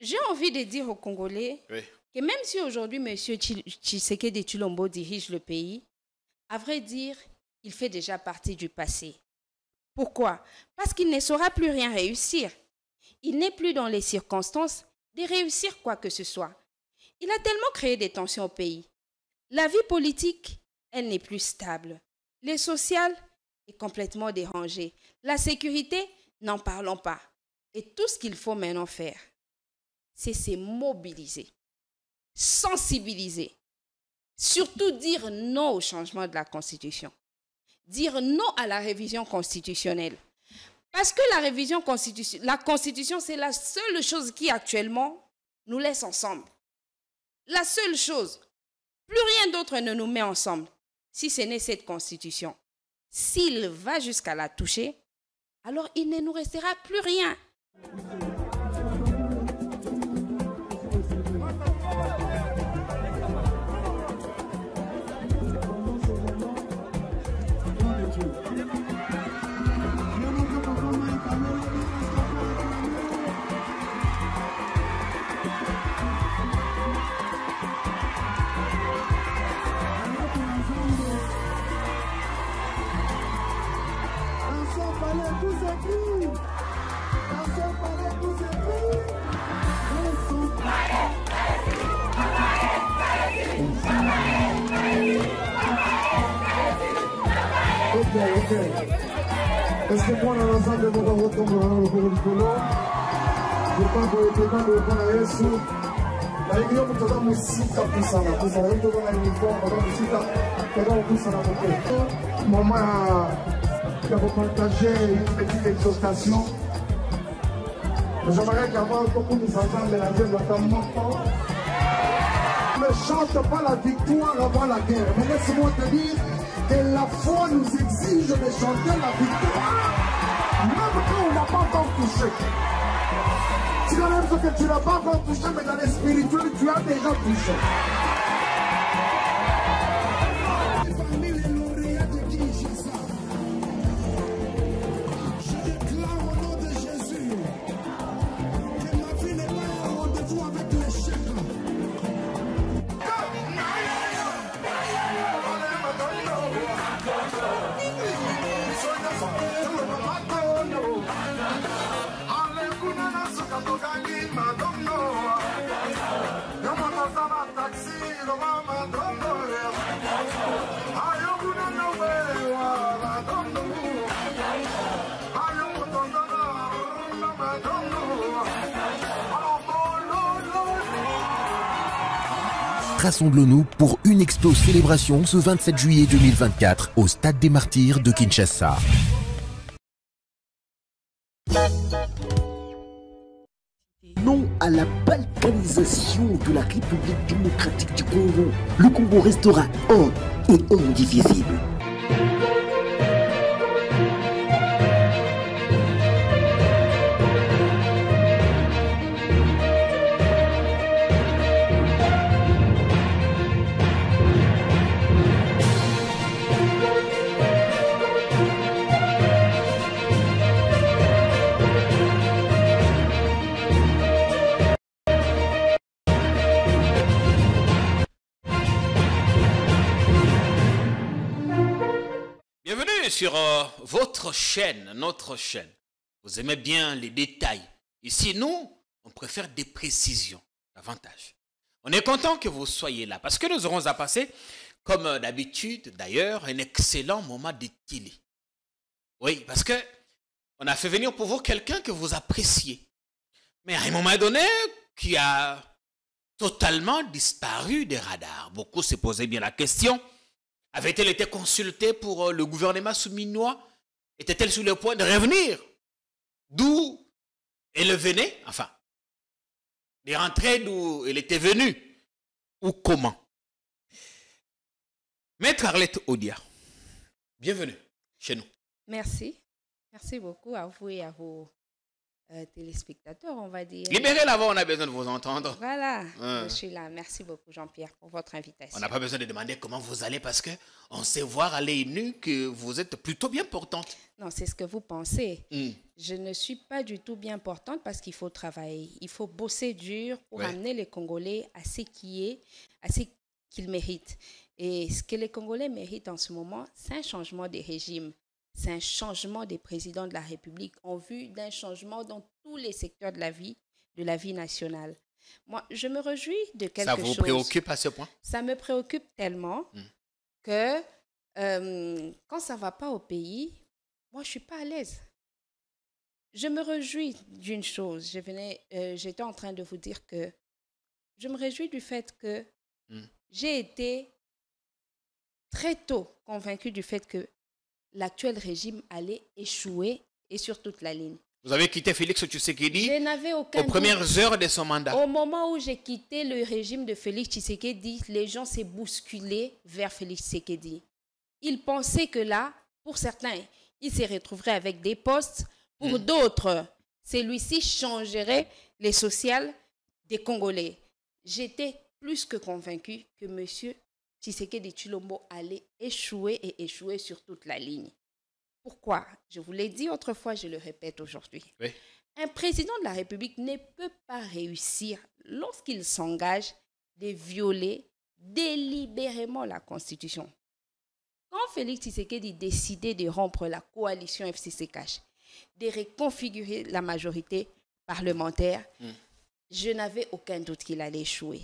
J'ai envie de dire aux Congolais que même si aujourd'hui M. Tshisekedi Tulombo dirige le pays, à vrai dire, il fait déjà partie du passé. Pourquoi Parce qu'il ne saura plus rien réussir. Il n'est plus dans les circonstances de réussir quoi que ce soit. Il a tellement créé des tensions au pays. La vie politique, elle n'est plus stable. Le social est complètement dérangé. La sécurité, n'en parlons pas. Et tout ce qu'il faut maintenant faire, c'est se mobiliser, sensibiliser, surtout dire non au changement de la Constitution, dire non à la révision constitutionnelle. Parce que la révision constitutionnelle, la Constitution, c'est la seule chose qui actuellement nous laisse ensemble. La seule chose, plus rien d'autre ne nous met ensemble, si ce n'est cette Constitution. S'il va jusqu'à la toucher, alors il ne nous restera plus rien. plus Dans ce palais, tout se prie Nous Ok, ok. Est-ce que moi, dans l'ensemble de mon retombe dans le cours du colon, je pense que le président de l'État est sous nayebi yo moto aza mosika pusana kozala yo tozana uniforme aza mosika aza kopusana moke mama ya vais vous partager une petite exhortation. J'aimerais qu'avant que vous nous entendiez la guerre, notamment Ne chante pas la victoire avant la guerre. Mais laisse-moi te dire que la foi nous exige de chanter la victoire, même quand on n'a pas encore touché. Tu as même ce que tu n'as pas encore touché, mais dans les spirituels, tu as déjà touché. rassemblons-nous pour une expo célébration ce 27 juillet 2024 au Stade des Martyrs de Kinshasa. Non à la balkanisation de la République démocratique du Congo. Le Congo restera un et indivisible. sur euh, votre chaîne, notre chaîne, vous aimez bien les détails. Ici, nous, on préfère des précisions davantage. On est content que vous soyez là parce que nous aurons à passer, comme euh, d'habitude d'ailleurs, un excellent moment de télé. Oui, parce que on a fait venir pour vous quelqu'un que vous appréciez. Mais à un moment donné, qui a totalement disparu des radars. Beaucoup se posaient bien la question. Avait-elle été consultée pour euh, le gouvernement souminois Était-elle sur le point de revenir D'où elle venait Enfin, de rentrer d'où elle était venue Ou comment Maître Arlette Odia, bienvenue chez nous. Merci. Merci beaucoup à vous et à vous. Euh, téléspectateurs, on va dire. Libérez la voix, on a besoin de vous entendre. Voilà, hein. je suis là. Merci beaucoup, Jean-Pierre, pour votre invitation. On n'a pas besoin de demander comment vous allez parce que on sait voir à l'œil nu que vous êtes plutôt bien portante. Non, c'est ce que vous pensez. Hmm. Je ne suis pas du tout bien portante parce qu'il faut travailler, il faut bosser dur pour amener les Congolais à ce qui est, à ce qu'ils méritent. Et ce que les Congolais méritent en ce moment, c'est un changement de régime c'est un changement des présidents de la République en vue d'un changement dans tous les secteurs de la vie, de la vie nationale. Moi, je me réjouis de quelque chose. Ça vous préoccupe à ce point Ça me préoccupe tellement hmm. que euh, quand ça ne va pas au pays, moi, je ne suis pas à l'aise. Je me réjouis d'une chose. Je venais, euh, j'étais en train de vous dire que je me réjouis du fait que hmm. j'ai été très tôt convaincue du fait que l'actuel régime allait échouer et sur toute la ligne. Vous avez quitté Félix Tshisekedi aux premières heures de son mandat. Au moment où j'ai quitté le régime de Félix Tshisekedi, les gens s'est bousculé vers Félix Tshisekedi. Ils pensaient que là, pour certains, ils se retrouveraient avec des postes. Pour hmm. d'autres, celui-ci changerait les sociales des Congolais. J'étais plus que convaincu que monsieur Tshisekedi Chilombo allait échouer et échouer sur toute la ligne. Pourquoi Je vous l'ai dit autrefois, je le répète aujourd'hui. Un président de la République ne peut pas réussir lorsqu'il s'engage de violer délibérément la Constitution. Quand Félix Tshisekedi décidait de rompre la coalition FCC de reconfigurer la majorité parlementaire, hmm. je n'avais aucun doute qu'il allait échouer.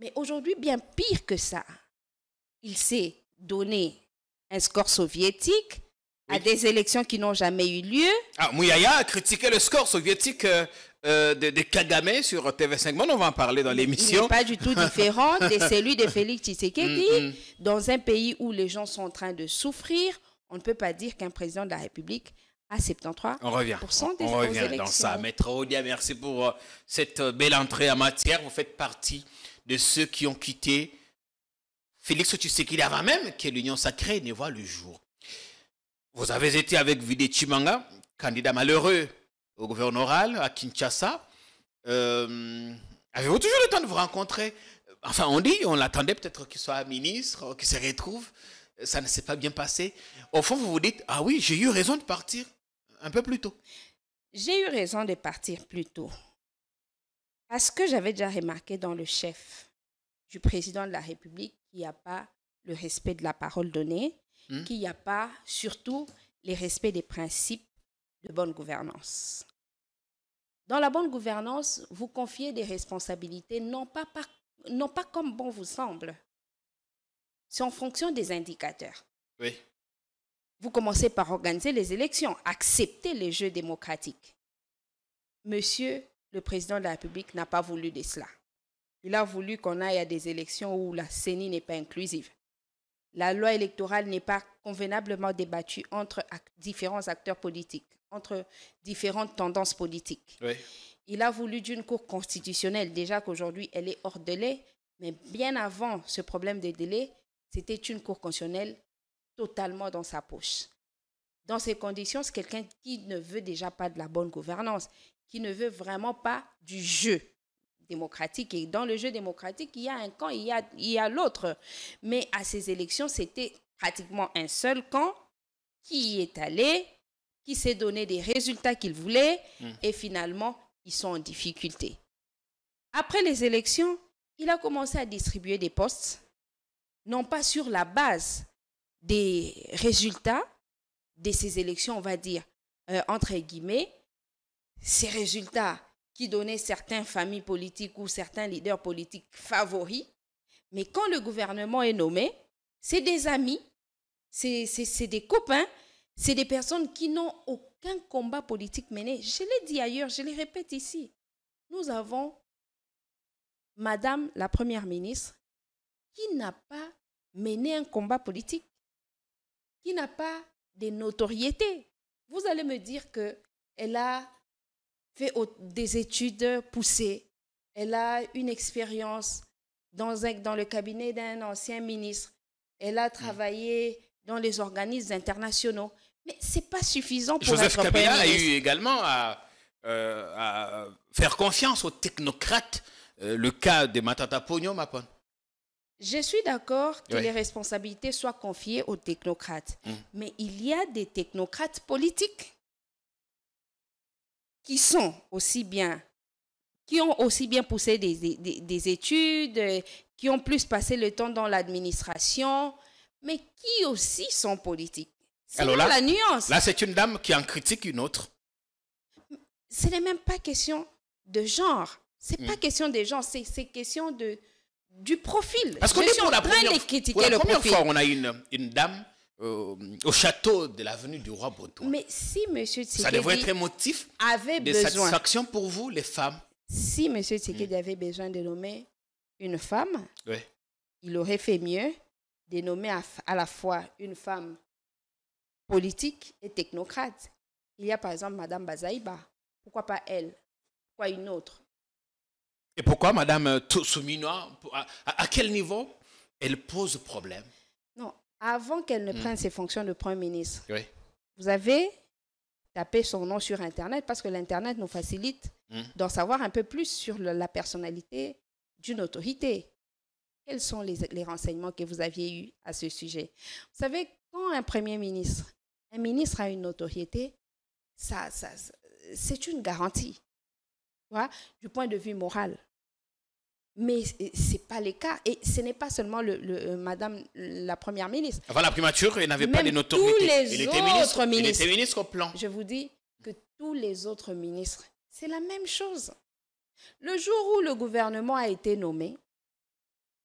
Mais aujourd'hui, bien pire que ça, il s'est donné un score soviétique à des élections qui n'ont jamais eu lieu. Ah, Mouyaya a critiqué le score soviétique euh, euh de, sur TV5 Monde. On va en parler dans l'émission. Il n'est pas du tout différent de celui de Félix Tshisekedi. Mm, mm. Dans un pays où les gens sont en train de souffrir, on ne peut pas dire qu'un président de la République a 73 on revient. des On revient dans ça. Maître Odia, ah, merci pour euh, cette euh, belle entrée en matière. Vous faites partie de ceux qui ont quitté Félix Tshisekedi avant même que l'Union sacrée ne voit le jour. Vous avez été avec Vidé Chimanga, candidat malheureux au gouvernoral à Kinshasa. Euh, avez-vous toujours le temps de vous rencontrer Enfin, on dit, on l'attendait peut-être qu'il soit ministre, qu'il se retrouve. Ça ne s'est pas bien passé. Au fond, vous vous dites, ah oui, j'ai eu raison de partir un peu plus tôt. J'ai eu raison de partir plus tôt. Parce que j'avais déjà remarqué dans le chef du président de la République qu'il n'y a pas le respect de la parole donnée, hmm? qu'il n'y a pas surtout le respect des principes de bonne gouvernance. Dans la bonne gouvernance, vous confiez des responsabilités non pas, non pas comme bon vous semble. C'est en fonction des indicateurs. Vous commencez par organiser les élections, accepter les jeux démocratiques. Monsieur le président de la République n'a pas voulu de cela. Il a voulu qu'on aille à des élections où la CENI n'est pas inclusive. La loi électorale n'est pas convenablement débattue entre différents acteurs politiques, entre différentes tendances politiques. Il a voulu d'une Cour constitutionnelle, déjà qu'aujourd'hui elle est hors délai, mais bien avant ce problème des délais, c'était une Cour constitutionnelle totalement dans sa poche. Dans ces conditions, c'est quelqu'un qui ne veut déjà pas de la bonne gouvernance, qui ne veut vraiment pas du jeu démocratique. Et dans le jeu démocratique, il y a un camp, il y a, il y a l'autre. Mais à ces élections, c'était pratiquement un seul camp qui y est allé, qui s'est donné des résultats qu'il voulait, mm. et finalement, ils sont en difficulté. Après les élections, il a commencé à distribuer des postes, non pas sur la base des résultats de ces élections, on va dire, euh, entre guillemets, ces résultats qui donnait certaines familles politiques ou certains leaders politiques favoris. Mais quand le gouvernement est nommé, c'est des amis, c'est des copains, c'est des personnes qui n'ont aucun combat politique mené. Je l'ai dit ailleurs, je le répète ici. Nous avons Madame la Première ministre qui n'a pas mené un combat politique, qui n'a pas de notoriété. Vous allez me dire qu'elle a fait des études poussées. Elle a une expérience dans, dans le cabinet d'un ancien ministre. Elle a travaillé dans les organismes internationaux. Mais ce n'est pas suffisant pour Joseph Kabila a eu également euh, à, faire confiance aux technocrates, euh, le cas de Matata Pogno Mapon. Je suis d'accord que les responsabilités soient confiées aux technocrates, hum. mais il y a des technocrates politiques qui sont aussi bien, qui ont aussi bien poussé des, études, qui ont plus passé le temps dans l'administration, mais qui aussi sont politiques. C'est Alors là, la nuance. Là, c'est une dame qui en critique une autre. Ce n'est même pas question de genre. C'est pas mm. question des gens, c'est, question de, du profil. Parce qu'on est la première, pour la première fois, on a une, une dame euh, au château de l'avenue du roi Baudouin. Mais si M. Tshisekedi Ça devrait de satisfaction pour vous, les femmes. Si M. Tshisekedi mm. avait besoin de nommer une femme, il aurait fait mieux de nommer à, la fois une femme politique et technocrate. Il y a par exemple Mme Bazaïba. Pourquoi pas elle Pourquoi une autre Et pourquoi madame Souminwa à quel niveau elle pose problème non, avant qu'elle ne mm. prenne ses fonctions de Premier ministre, vous avez tapé son nom sur Internet parce que l'Internet nous facilite mm. d'en savoir un peu plus sur la personnalité d'une autorité. Quels sont les, renseignements que vous aviez eus à ce sujet Vous savez, quand un Premier ministre, un ministre a une autorité, ça, c'est une garantie. du point de vue moral. Mais ce n'est pas le cas. Et ce n'est pas seulement le, euh, Madame la Première ministre. Avant la primature, elle n'avait pas de notoriété. Tous les il autres était ministre, ministres. était ministre au plan. Je vous dis que tous les autres ministres, c'est la même chose. Le jour où le gouvernement a été nommé,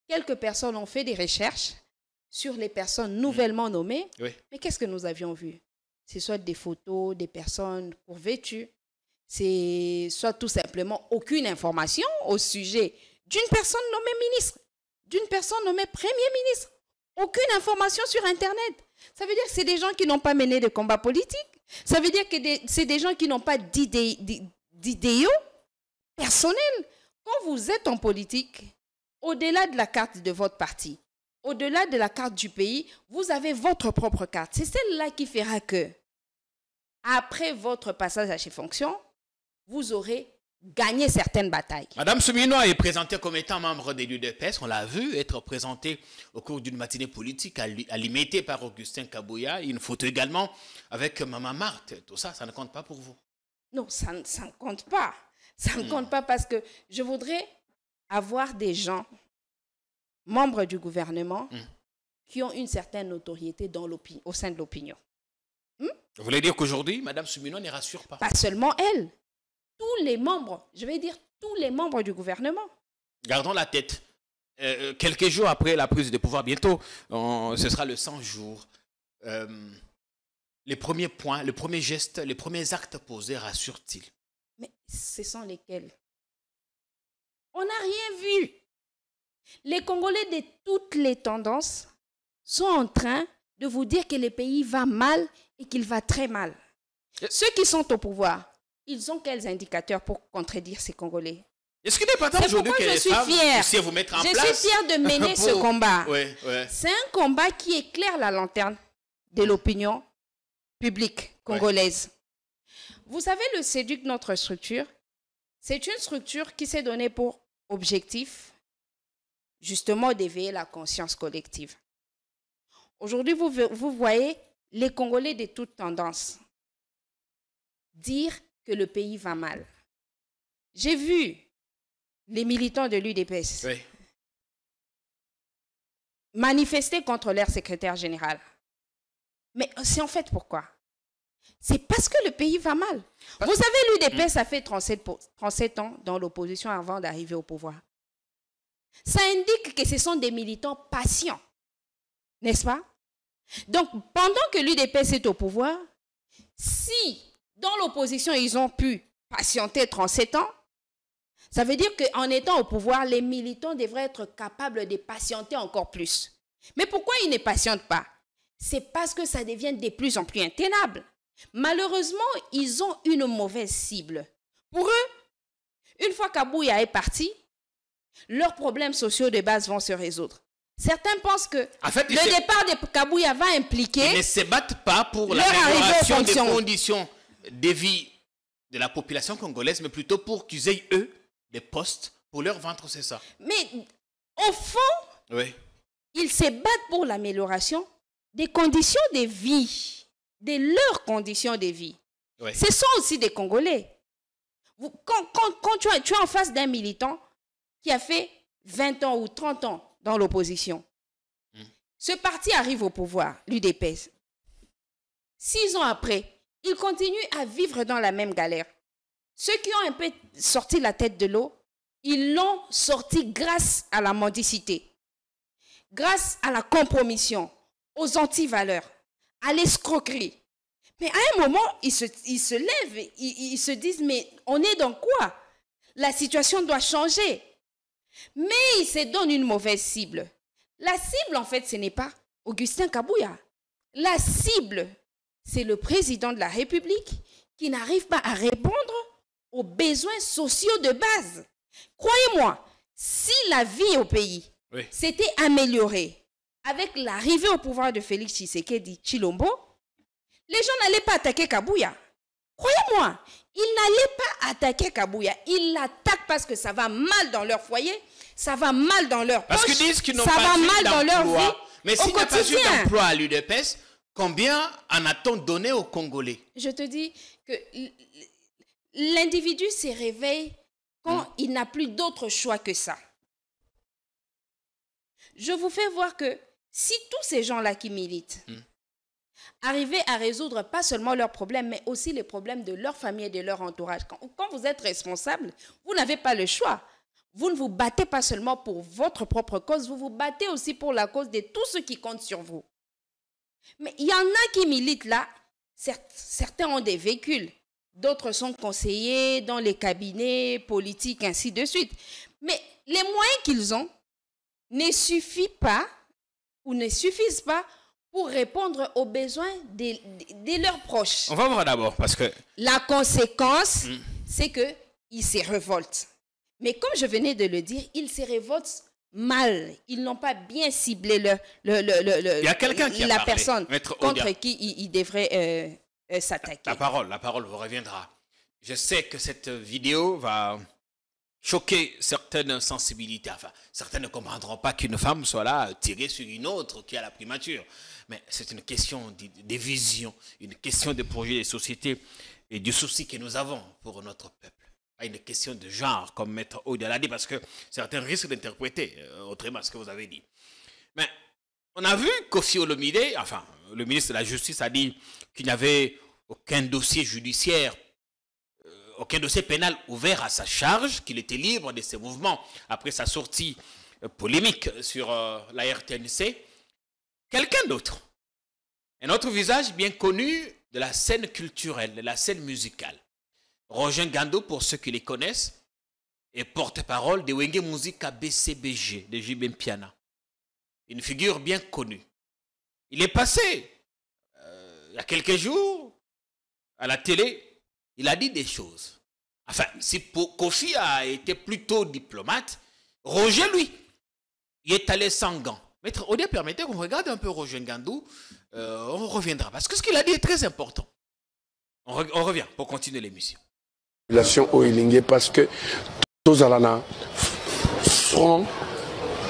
quelques personnes ont fait des recherches sur les personnes mhm. nouvellement nommées. Mais qu'est-ce que nous avions vu C'est soit des photos des personnes pourvêtues, c'est soit tout simplement aucune information au sujet d'une personne nommée ministre, d'une personne nommée Premier ministre. Aucune information sur Internet. Ça veut dire que c'est des gens qui n'ont pas mené de combat politique. Ça veut dire que c'est des gens qui n'ont pas d'idéaux personnels. Quand vous êtes en politique, au-delà de la carte de votre parti, au-delà de la carte du pays, vous avez votre propre carte. C'est celle-là qui fera que, après votre passage à chez fonction, vous aurez gagner certaines batailles. Madame Soumino est présentée comme étant membre des lieux de paix. On l'a vu être présentée au cours d'une matinée politique alimentée par Augustin Kabouya. Une photo également avec Maman Marthe. Tout ça, ça ne compte pas pour vous Non, ça, ne compte pas. Ça ne hmm. compte pas parce que je voudrais avoir des gens, membres du gouvernement, hmm. qui ont une certaine notoriété dans au sein de l'opinion. Hmm? Vous voulez dire qu'aujourd'hui, Madame Soumino ne rassure pas Pas seulement elle tous les membres, je vais dire tous les membres du gouvernement. Gardons la tête. Euh, euh, quelques jours après la prise de pouvoir, bientôt, ce sera le 100 jours. Euh, les premiers points, les premiers gestes, les premiers actes posés rassurent-ils Mais ce sont lesquels On n'a rien vu. Les Congolais de toutes les tendances sont en train de vous dire que le pays va mal et qu'il va très mal. Ceux qui sont au pouvoir, ils ont quels indicateurs pour contredire ces Congolais est-ce je suis fière. suis fière de mener ce combat. C'est un combat qui éclaire la lanterne de l'opinion publique congolaise. Vous savez, le SEDUC, notre structure, c'est une structure qui s'est donnée pour objectif, justement, d'éveiller la conscience collective. Aujourd'hui, vous, vous voyez les Congolais de toutes tendances dire que le pays va mal. J'ai vu les militants de l'UDPS manifester contre leur secrétaire général. Mais c'est en fait pourquoi C'est parce que le pays va mal. Vous savez, l'UDPS mm. a fait 37, 37 ans dans l'opposition avant d'arriver au pouvoir. Ça indique que ce sont des militants patients, n'est-ce pas Donc, pendant que l'UDPS est au pouvoir, si dans l'opposition, ils ont pu patienter 37 ans. Ça veut dire qu'en étant au pouvoir, les militants devraient être capables de patienter encore plus. Mais pourquoi ils ne patientent pas C'est parce que ça devient de plus en plus intenable. Malheureusement, ils ont une mauvaise cible. Pour eux, une fois Kabouya est parti, leurs problèmes sociaux de base vont se résoudre. Certains pensent que le départ de Kabouya va impliquer. Ils ne se battent pas pour l'amélioration des conditions des vies de la population congolaise, mais plutôt pour qu'ils aient, eux, des postes pour leur ventre, c'est ça. Mais au fond, ils se battent pour l'amélioration des conditions de vie, de leurs conditions de vie. Ce sont aussi des Congolais. quand, tu, es, en face d'un militant qui a fait 20 ans ou 30 ans dans l'opposition, hmm. ce parti arrive au pouvoir, l'UDPS. Six ans après, ils continuent à vivre dans la même galère. Ceux qui ont un peu sorti la tête de l'eau, ils l'ont sorti grâce à la mendicité, grâce à la compromission, aux antivaleurs, à l'escroquerie. Mais à un moment, ils se, lèvent, ils, ils se disent, mais on est dans quoi La situation doit changer. Mais ils se donnent une mauvaise cible. La cible, en fait, ce n'est pas Augustin Kabouya. La cible, c'est le président de la République qui n'arrive pas à répondre aux besoins sociaux de base. Croyez-moi, si la vie au pays s'était améliorée avec l'arrivée au pouvoir de Félix Tshisekedi Chilombo, les gens n'allaient pas attaquer Kabouya. Croyez-moi, ils n'allaient pas attaquer Kabouya. Ils l'attaquent parce que ça va mal dans leur foyer, ça va mal dans leur poche, parce qu'ils disent qu'ils n'ont ça va mal dans leur vie. Mais s'il n'y a pas eu d'emploi à l'UDPS, Combien en a-t-on donné aux Congolais Je te dis que l'individu se réveille quand hmm. il n'a plus d'autre choix que ça. Je vous fais voir que si tous ces gens-là qui militent hmm. arrivaient à résoudre pas seulement leurs problèmes, mais aussi les problèmes de leur famille et de leur entourage, quand, quand vous êtes responsable, vous n'avez pas le choix. Vous ne vous battez pas seulement pour votre propre cause, vous vous battez aussi pour la cause de tous ceux qui comptent sur vous. Mais il y en a qui militent là. certains ont des véhicules, d'autres sont conseillers dans les cabinets politiques, ainsi de suite. Mais les moyens qu'ils ont ne suffisent pas ou ne suffisent pas pour répondre aux besoins de, de, leurs proches. On va voir d'abord parce que... La conséquence, hmm. c'est qu'ils se révoltent. Mais comme je venais de le dire, ils se révoltent mal. Ils n'ont pas bien ciblé le, Il y a quelqu'un qui la personne contre qui ils, il devraient euh, euh, s'attaquer. La, parole, la parole vous reviendra. Je sais que cette vidéo va choquer certaines sensibilités. Enfin, certains ne comprendront pas qu'une femme soit là tirée sur une autre qui a la primature. Mais c'est une question de, vision, une question de projet de société et du souci que nous avons pour notre peuple à une question de genre, comme mettre au delà dit, parce que certains risquent d'interpréter euh, autrement ce que vous avez dit. Mais on a vu Kofi Olomide, enfin, le ministre de la Justice a dit qu'il n'y avait aucun dossier judiciaire, euh, aucun dossier pénal ouvert à sa charge, qu'il était libre de ses mouvements après sa sortie euh, polémique sur la RTNC. Quelqu'un d'autre, un autre visage bien connu de la scène culturelle, de la scène musicale, Roger Gando, pour ceux qui les connaissent, est porte-parole de Wenge Musica BCBG de Jibem Piana. Une figure bien connue. Il est passé, euh, il y a quelques jours, à la télé, il a dit des choses. Enfin, si Kofi a été plutôt diplomate, Roger, lui, il est allé sans gants. Maître Odia, permettez qu'on regarde un peu Roger Gandou. Euh, on reviendra. Parce que ce qu'il a dit est très important. on revient pour continuer l'émission population Oilingé parce que tous à l'ana franc,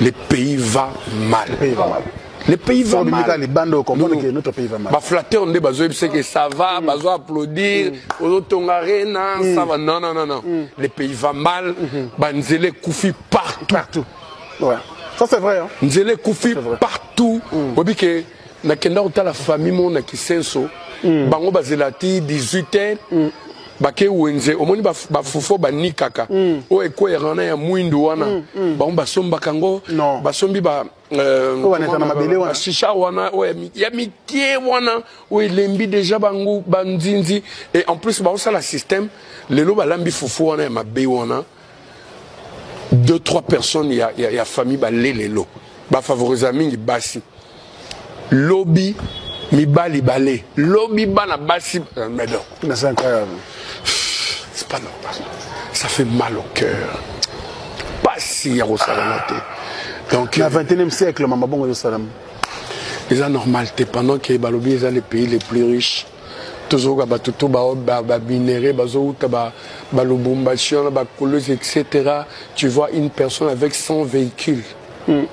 le pays va mal. Le pays va mal. Le pays va mal. Les bandes comprennent que notre pays va mal. Bah flatter on dit bah, c'est que ça va, mm. bazo applaudir, mm. aux autres tongarena, ça mm. va. Non non non non. Le pays va mal. Mm-hmm. Banzele koufi partout. Partout. Ouais. Ça c'est vrai hein. Nzele koufi partout. Bobi que n'a nakenda otala famille mon na kisenso. Bango bazelati 18 ans. bake wenze omoni bafufo banikaka hmm. oyo oh, ekweyaka wana ya mwindu wana bango basombaka yango basombi ba euh, bashisha wana ya mikie wana oyo elembi deja bango banzinzi e en plus baosala systeme lelo balambi fufu wana ya mabe wana deux trois personnes ya, ya, ya famille balelelo bafavorisa mingi basi lobi mibali balé lobi bana basi euh, mais c'est incroyable c'est pas normal ça fait mal au cœur pas si ya kosala donc na 21e euh, siècle mama salam ils eza normal pendant ke balobi eza les pays les plus riches tozoyoka bato to babinere bazowuta balubumbashi ba colos etc tu vois une personne avec 100 véhicules qui hmm.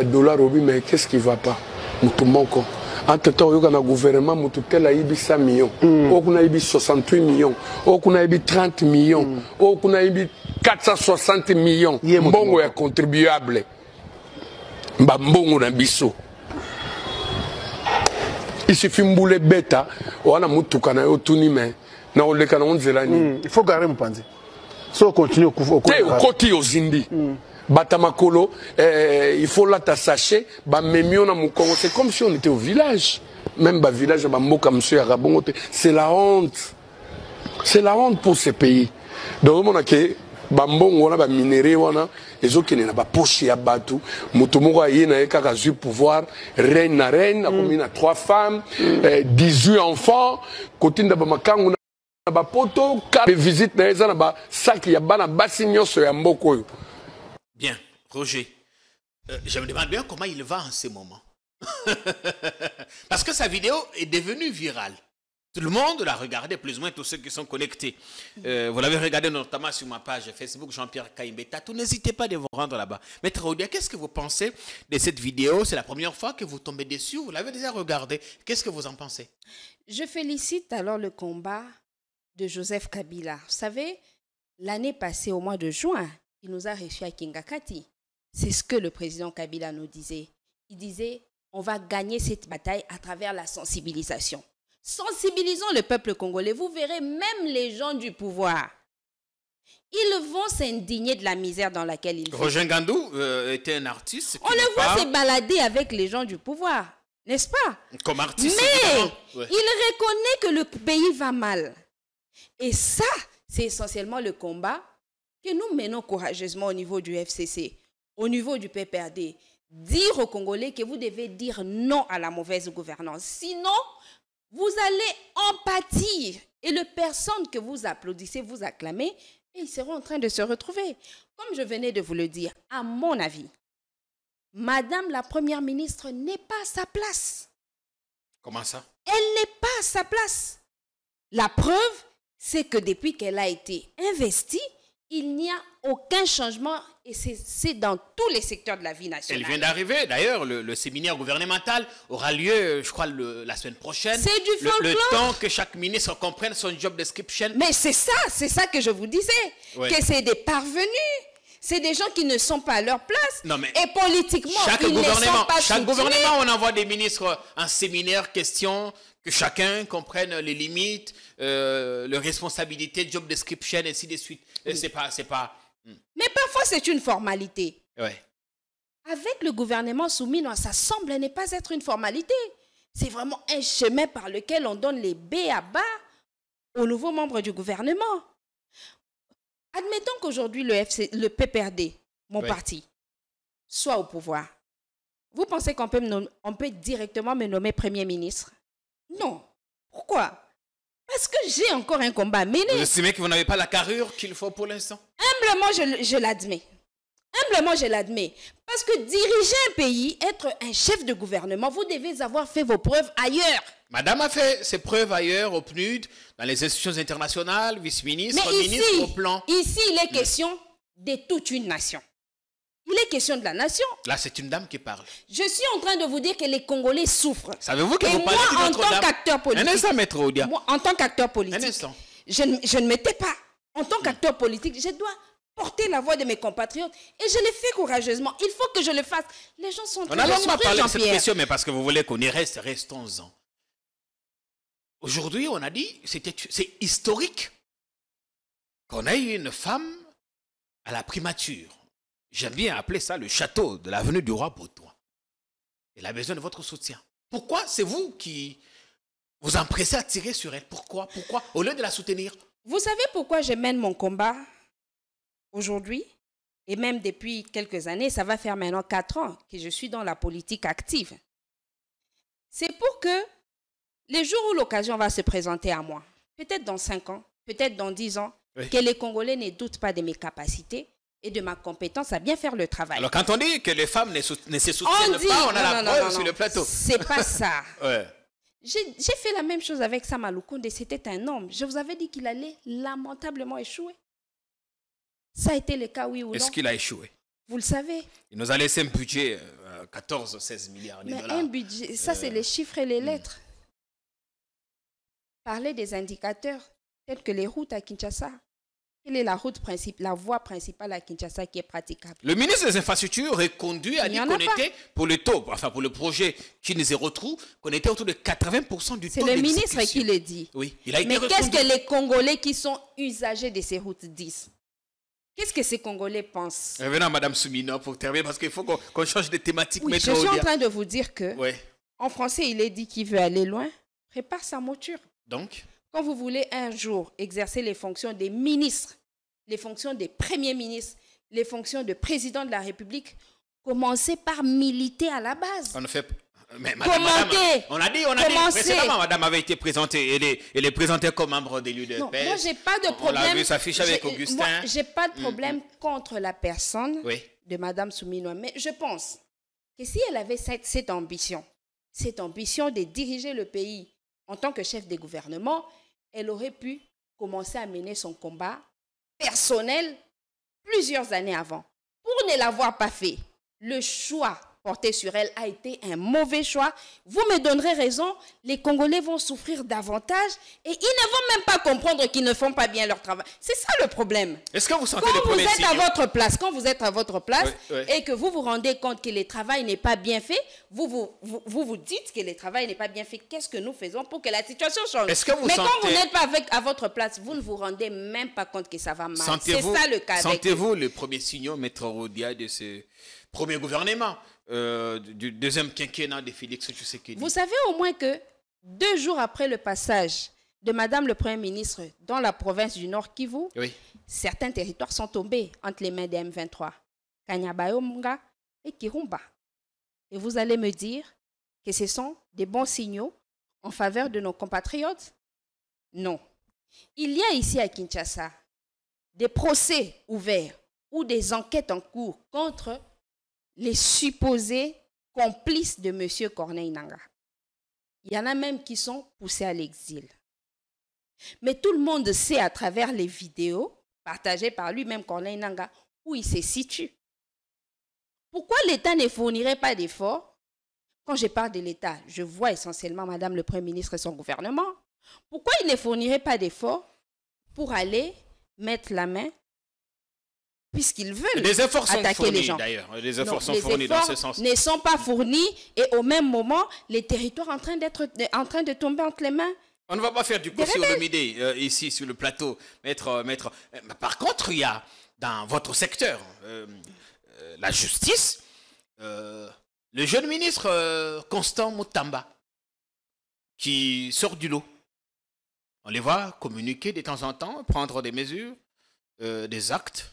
a dollar obi mais qu'est ce qui va pas motu moko entretemps oyoka na gouvernement motu tel ayebi 100 million mm. oyo kuna ayebi 68 million oyo kuna ayebi 30 million mm. oyo kuna ayebi 460 million mbongo ya contribuable bambongo na biso isufi mbula ebeta wana motuka na yo otuni me na oleka nango nzela nini mm. il faut gare mopanzi so ocontinue te okoti ozindi mm. bata makolo eh, il faut lata sachet bamemi yo na mokongo c'est comme si on était au village même bavillage ya bamboka mosusu yaka bongo te c'est la honte c'est la honte pour ce pays donc omona ke bambongo wana baminere wana ezokende na baposhe ya bato moto moko aye na ye kaka azwi pouvoir reine na reine mm. akomi na trois femmes eh, 18 enfants kotinda bamakangu na bapoto visite na ye eza na basaki ya bana basi nyonso ya mboka oyo Bien, Roger. Euh, je me demande bien comment il va en ce moment. Parce que sa vidéo est devenue virale. Tout le monde l'a regardé, plus ou moins tous ceux qui sont connectés. Euh, vous l'avez regardé notamment sur ma page Facebook, Jean-Pierre Tout N'hésitez pas de vous rendre là-bas. Maître Odia, qu'est-ce que vous pensez de cette vidéo C'est la première fois que vous tombez dessus. Vous l'avez déjà regardée. Qu'est-ce que vous en pensez Je félicite alors le combat de Joseph Kabila. Vous savez, l'année passée, au mois de juin, il nous a reçus à Kingakati. C'est ce que le président Kabila nous disait. Il disait, on va gagner cette bataille à travers la sensibilisation. Sensibilisons le peuple congolais. Vous verrez même les gens du pouvoir. Ils vont s'indigner de la misère dans laquelle ils vivent. Roger Gandou euh, était un artiste. On le voit se balader avec les gens du pouvoir, n'est-ce pas Comme artiste. Mais il reconnaît que le pays va mal. Et ça, c'est essentiellement le combat que nous menons courageusement au niveau du FCC, au niveau du PPRD, dire aux Congolais que vous devez dire non à la mauvaise gouvernance. Sinon, vous allez en et les personnes que vous applaudissez, vous acclamez, et ils seront en train de se retrouver. Comme je venais de vous le dire, à mon avis, Madame la Première ministre n'est pas à sa place. Comment ça Elle n'est pas à sa place. La preuve, c'est que depuis qu'elle a été investie, il n'y a aucun changement et c'est dans tous les secteurs de la vie nationale. Elle vient d'arriver, d'ailleurs, le, séminaire gouvernemental aura lieu, je crois, la semaine prochaine. C'est du folklore. Le, temps que chaque ministre comprenne son job description. Mais c'est ça, c'est ça que je vous disais, que c'est des parvenus. C'est des gens qui ne sont pas à leur place. Non, mais et politiquement, chaque gouvernement, Chaque gouvernement, on envoie des ministres en séminaire, question que chacun comprenne les limites, euh, les responsabilités, job description, ainsi de suite. C'est pas, c'est pas. Hmm. Mais parfois c'est une formalité. Avec le gouvernement soumis, non, ça semble ne pas être une formalité. C'est vraiment un chemin par lequel on donne les B à bas aux nouveaux membres du gouvernement. Admettons qu'aujourd'hui le, PPRD, mon parti, soit au pouvoir. Vous pensez qu'on peut directement me nommer Premier ministre non. Pourquoi Parce que j'ai encore un combat à mener. Vous estimez que vous n'avez pas la carrure qu'il faut pour l'instant Humblement, je, l'admets. Humblement, je l'admets. Parce que diriger un pays, être un chef de gouvernement, vous devez avoir fait vos preuves ailleurs. Madame a fait ses preuves ailleurs, au PNUD, dans les institutions internationales, vice-ministre, ministre au plan. Ici, il est question de toute une nation. Il est question de la nation. Là, c'est une dame qui parle. Je suis en train de vous dire que les Congolais souffrent. Savez-vous que vous moi, en tant qu'acteur politique. Un instant, maître Moi, en tant qu'acteur politique. Un instant. Je, je ne m'étais pas. En tant qu'acteur politique, je dois porter la voix de mes compatriotes. Et je le fais courageusement. Il faut que je le fasse. Les gens sont très train On On pas parlé de cette question, mais parce que vous voulez qu'on y reste, restons-en. Aujourd'hui, on a dit, c'est historique qu'on ait une femme à la primature. J'aime bien appeler ça le château de l'avenue du roi Baudouin. Elle a besoin de votre soutien. Pourquoi c'est vous qui vous empressez à tirer sur elle Pourquoi Pourquoi Au lieu de la soutenir Vous savez pourquoi je mène mon combat aujourd'hui et même depuis quelques années, ça va faire maintenant 4 ans que je suis dans la politique active. C'est pour que les jours où l'occasion va se présenter à moi, peut-être dans 5 ans, peut-être dans 10 ans, que les Congolais ne doutent pas de mes capacités, et de ma compétence à bien faire le travail. Alors quand on dit que les femmes ne, ne se soutiennent pas, on a la preuve sur le plateau. C'est pas ça. J'ai fait la même chose avec Samalou et c'était un homme. Je vous avais dit qu'il allait lamentablement échouer. Ça a été le cas, oui ou non. Est-ce qu'il a échoué Vous le savez. Il nous a laissé un budget 14 14 16 milliards de Mais un budget, ça c'est euh, les chiffres et les hmm. lettres. Parler des indicateurs tels que les routes à Kinshasa, quelle est la route principale, la voie principale à Kinshasa qui est praticable Le ministre des Infrastructures est conduit à dire qu'on était, pour le taux, enfin pour le projet qui nous est retrouve, qu'on était autour de 80% du taux C'est le ministre qui l'a dit. Oui, Mais qu'est-ce que les Congolais qui sont usagers de ces routes disent Qu'est-ce que ces Congolais pensent Revenons eh, à Mme Soumina pour terminer, parce qu'il faut qu'on change de thématique. Oui, je suis en train de vous dire que, en français, il est dit qu'il veut aller loin, prépare sa mouture. Donc quand vous voulez un jour exercer les fonctions des ministres, les fonctions des premiers ministres, les fonctions de président de la République, commencez par militer à la base. On fait madame, on a dit, on a dit précédemment, madame avait été présentée, elle est, elle est présentée comme membre des lieux de Moi, j'ai pas de problème. j'ai pas de mm, problème mm. contre la personne de madame Souminois. mais je pense que si elle avait cette, cette ambition, cette ambition de diriger le pays en tant que chef de gouvernement, elle aurait pu commencer à mener son combat personnel plusieurs années avant. Pour ne l'avoir pas fait, le choix porté sur elle a été un mauvais choix. Vous me donnerez raison, les Congolais vont souffrir davantage et ils ne vont même pas comprendre qu'ils ne font pas bien leur travail. C'est ça le problème. Est-ce que vous sentez quand vous êtes à votre place, quand vous êtes à votre place et que vous vous rendez compte que le travail n'est pas bien fait, vous vous, vous vous, dites que le travail n'est pas bien fait. Qu'est-ce que nous faisons pour que la situation change que vous Mais quand vous n'êtes pas avec, à votre place, vous ne vous rendez même pas compte que ça va mal. C'est ça le cas. Sentez-vous le premier signaux, Maître Rodia, de ce premier gouvernement euh, du deuxième quinquennat de Félix Tshisekedi. Vous savez au moins que deux jours après le passage de Madame le Premier ministre dans la province du Nord Kivu, certains territoires sont tombés entre les mains des M23, Omunga et Kirumba. Et vous allez me dire que ce sont des bons signaux en faveur de nos compatriotes Non. Il y a ici à Kinshasa des procès ouverts ou des enquêtes en cours contre les supposés complices de M. Corneille Nanga. Il y en a même qui sont poussés à l'exil. Mais tout le monde sait à travers les vidéos partagées par lui-même Corneille Nanga où il se situe. Pourquoi l'État ne fournirait pas d'efforts Quand je parle de l'État, je vois essentiellement Madame le Premier ministre et son gouvernement. Pourquoi il ne fournirait pas d'efforts pour aller mettre la main puisqu'ils veulent les efforts attaquer les gens. D'ailleurs, les efforts sont dans ce sens. Ne sont pas fournis et au même moment, les territoires en train d'être en train de tomber entre les mains. On ne va pas faire du coup sur midi euh, ici sur le plateau, euh, euh, Par contre, il y a dans votre secteur la justice. le jeune ministre Constant Mutamba qui sort du lot. On les voit communiquer de temps en temps, prendre des mesures, des actes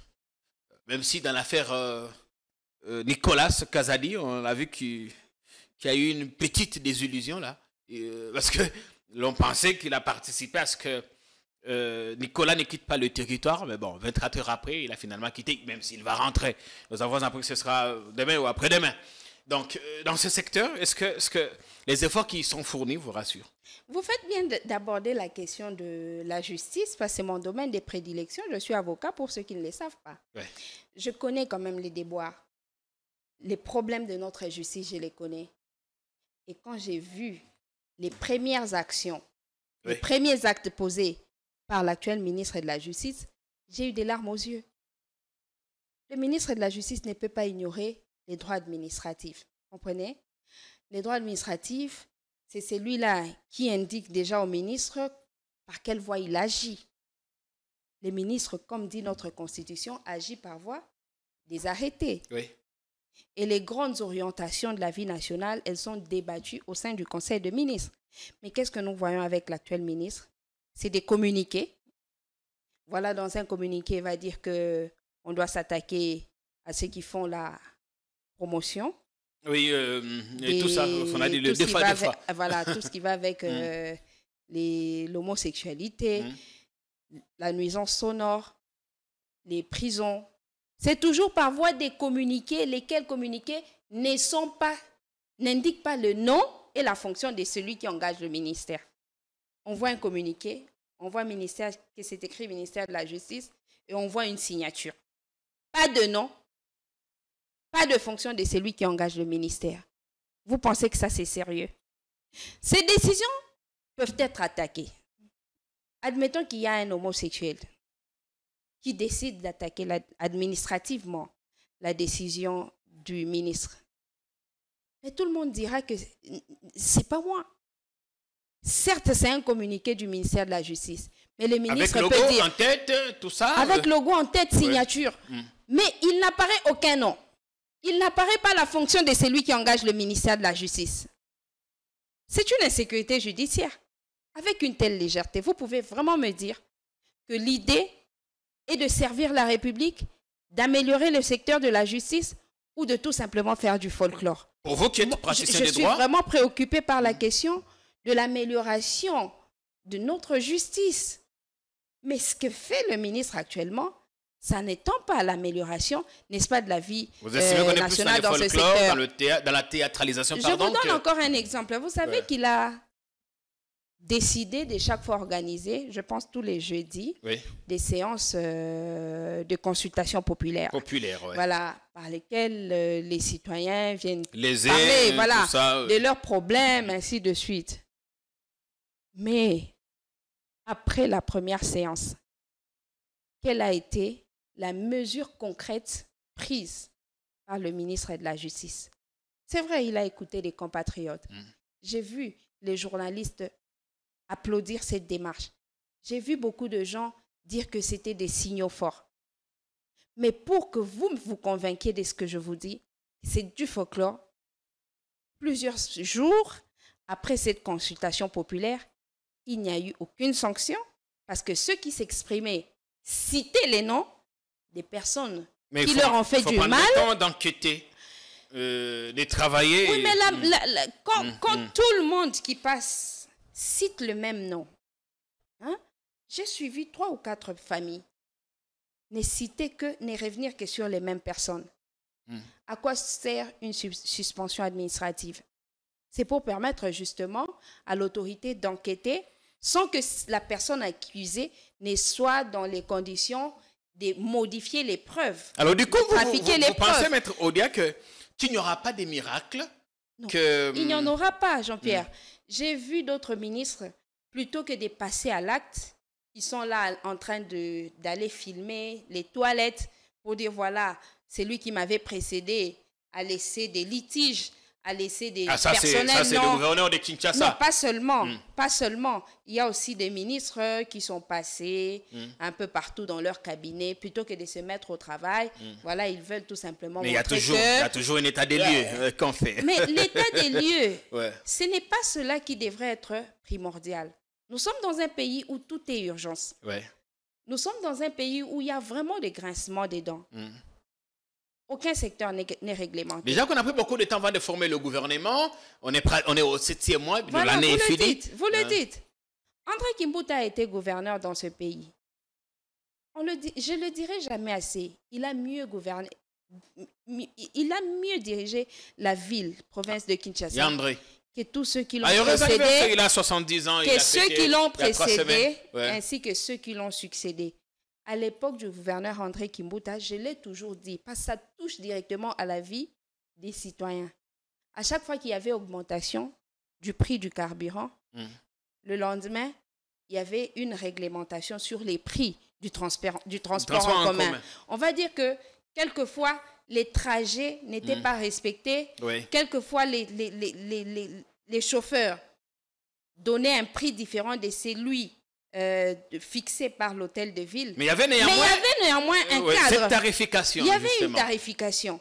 même si dans l'affaire euh, euh, Nicolas Casadi, on a vu qu'il y a eu une petite désillusion là, euh, parce que l'on pensait qu'il a participé à ce que Nicolas ne quitte pas le territoire, mais bon, 24 heures après, il a finalement quitté, même s'il va rentrer. Nous avons appris que ce sera demain ou après-demain. Donc, dans ce secteur, est-ce que, est -ce que les efforts qui sont fournis vous rassurent vous faites bien d'aborder la question de la justice parce c'est mon domaine des prédilections. Je suis avocat pour ceux qui ne le savent pas. Je connais quand même les déboires. Les problèmes de notre justice, je les connais. Et quand j'ai vu les premières actions, les premiers actes posés par l'actuel ministre de la Justice, j'ai eu des larmes aux yeux. Le ministre de la Justice ne peut pas ignorer les droits administratifs. Comprenez Les droits administratifs, c'est celui-là qui indique déjà au ministre par quelle voie il agit. Les ministres, comme dit notre Constitution, agissent par voie des arrêtés. Et les grandes orientations de la vie nationale, elles sont débattues au sein du Conseil de ministres. Mais qu'est-ce que nous voyons avec l'actuel ministre C'est des communiqués. Voilà, dans un communiqué, il va dire que on doit s'attaquer à ceux qui font la promotion oui, euh, et, tout ça, on a dit le euh, voilà, tout ce qui va avec mm. euh, l'homosexualité, mm. la nuisance sonore, les prisons. C'est toujours par voie des communiqués, lesquels communiqués sont pas, n'indiquent pas le nom et la fonction de celui qui engage le ministère. On voit un communiqué, on voit ministère, que c'est écrit ministère de la Justice, et on voit une signature. Pas de nom, pas de fonction de celui qui engage le ministère. Vous pensez que ça, c'est sérieux Ces décisions peuvent être attaquées. Admettons qu'il y a un homosexuel qui décide d'attaquer administrativement la décision du ministre. Mais tout le monde dira que c'est pas moi. Certes, c'est un communiqué du ministère de la Justice, mais le ministre avec logo en tête, tout ça. Avec euh, logo en tête, signature. Mm. Mais il n'apparaît aucun nom il n'apparaît pas la fonction de celui qui engage le ministère de la Justice. C'est une insécurité judiciaire. Avec une telle légèreté, vous pouvez vraiment me dire que l'idée est de servir la République, d'améliorer le secteur de la justice ou de tout simplement faire du folklore. Pour droits. Je suis vraiment préoccupé par la question de l'amélioration de notre justice. Mais ce que fait le ministre actuellement, ça n'étend pas l'amélioration, n'est-ce pas, de la vie euh, nationale dans, ce secteur. le dans la théâtralisation, Je vous donne encore un exemple. Vous savez qu'il a décidé de chaque fois organiser, je pense tous les jeudis, des séances euh, de consultation populaire. Populaire, oui. Voilà, par lesquelles euh, les citoyens viennent les parler, voilà, de leurs problèmes, ainsi de suite. Mais après la première séance, quelle a été la mesure concrète prise par le ministre de la Justice. C'est vrai, il a écouté les compatriotes. Mm. J'ai vu les journalistes applaudir cette démarche. J'ai vu beaucoup de gens dire que c'était des signaux forts. Mais pour que vous vous convainquiez de ce que je vous dis, c'est du folklore. Plusieurs jours après cette consultation populaire, il n'y a eu aucune sanction parce que ceux qui s'exprimaient citaient les noms des personnes qui leur ont fait du mal. Le temps d'enquêter, euh, de travailler. Oui, mais la, quand, mm, mm. tout le monde qui passe cite le même nom, hein, j'ai suivi trois ou quatre familles, ne citer que, ne revenir que sur les mêmes personnes. Mm. À quoi sert une suspension administrative C'est pour permettre justement à l'autorité d'enquêter sans que la personne accusée ne soit dans les conditions de modifier les preuves. Alors du coup, vous, pensez, Maître Odia, que qu'il n'y aura pas de miracles Il n'y en aura pas, Jean-Pierre. Hmm. J'ai vu d'autres ministres, plutôt que de passer à l'acte, ils sont là en train d'aller filmer les toilettes pour dire, voilà, c'est lui qui m'avait précédé à laisser des litiges à laisser des ah, ça Non, pas seulement. Hmm. Pas seulement. Il y a aussi des ministres euh, qui sont passés hmm. un peu partout dans leur cabinet. Plutôt que de se mettre au travail, hmm. voilà, ils veulent tout simplement Mais il y, a toujours, toujours un état des lieux euh, qu'en fait. Mais l'état des lieux, ce n'est pas cela qui devrait être primordial. Nous sommes dans un pays où tout est urgence. Nous sommes dans un pays où il y a vraiment des grincements des dents. Aucun secteur n'est réglementé. Déjà qu'on a pris beaucoup de temps avant de former le gouvernement, on est, on est au septième mois de voilà, l'année finie. Dites, vous le hein. dites. André Kimbuta a été gouverneur dans ce pays. On le dit, je ne le dirai jamais assez. Il a mieux gouverné. Il a mieux dirigé la ville, province de Kinshasa. Que tous ceux qui l'ont précédé. ans. Que ceux qui l'ont précédé, ainsi que ceux qui l'ont succédé à l'époque du gouverneur André Kimbuta, je l'ai toujours dit, parce que ça touche directement à la vie des citoyens. À chaque fois qu'il y avait augmentation du prix du carburant, hmm. le lendemain, il y avait une réglementation sur les prix du transport, du en, commun. On va dire que quelquefois, les trajets n'étaient hmm. pas respectés. Quelquefois, les, les, les, chauffeurs donnaient un prix différent de celui euh, fixé par l'hôtel de ville. Mais il y avait néanmoins, un Cette tarification. Il y avait une tarification.